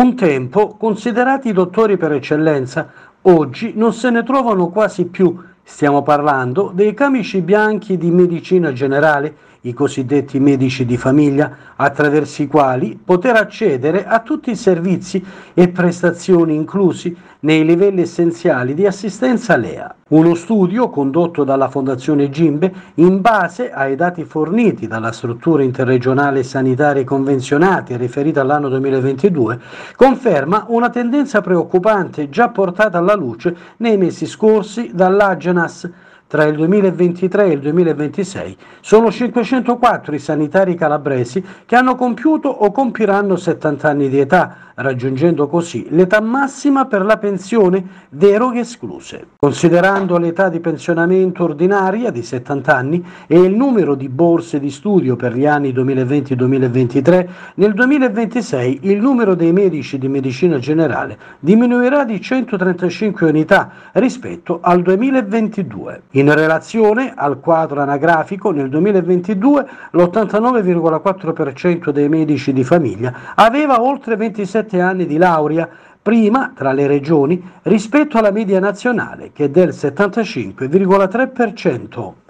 Un tempo considerati dottori per eccellenza, oggi non se ne trovano quasi più. Stiamo parlando dei camici bianchi di medicina generale i cosiddetti medici di famiglia, attraverso i quali poter accedere a tutti i servizi e prestazioni inclusi nei livelli essenziali di assistenza LEA. Uno studio condotto dalla Fondazione Gimbe in base ai dati forniti dalla struttura interregionale sanitaria convenzionati riferita all'anno 2022 conferma una tendenza preoccupante già portata alla luce nei mesi scorsi dall'Agenas tra il 2023 e il 2026 sono 504 i sanitari calabresi che hanno compiuto o compiranno 70 anni di età, raggiungendo così l'età massima per la pensione, deroghe escluse. Considerando l'età di pensionamento ordinaria di 70 anni e il numero di borse di studio per gli anni 2020-2023, nel 2026 il numero dei medici di medicina generale diminuirà di 135 unità rispetto al 2022. In relazione al quadro anagrafico, nel 2022 l'89,4% dei medici di famiglia aveva oltre 27 7 anni di laurea, prima tra le regioni rispetto alla media nazionale che è del 75,3%.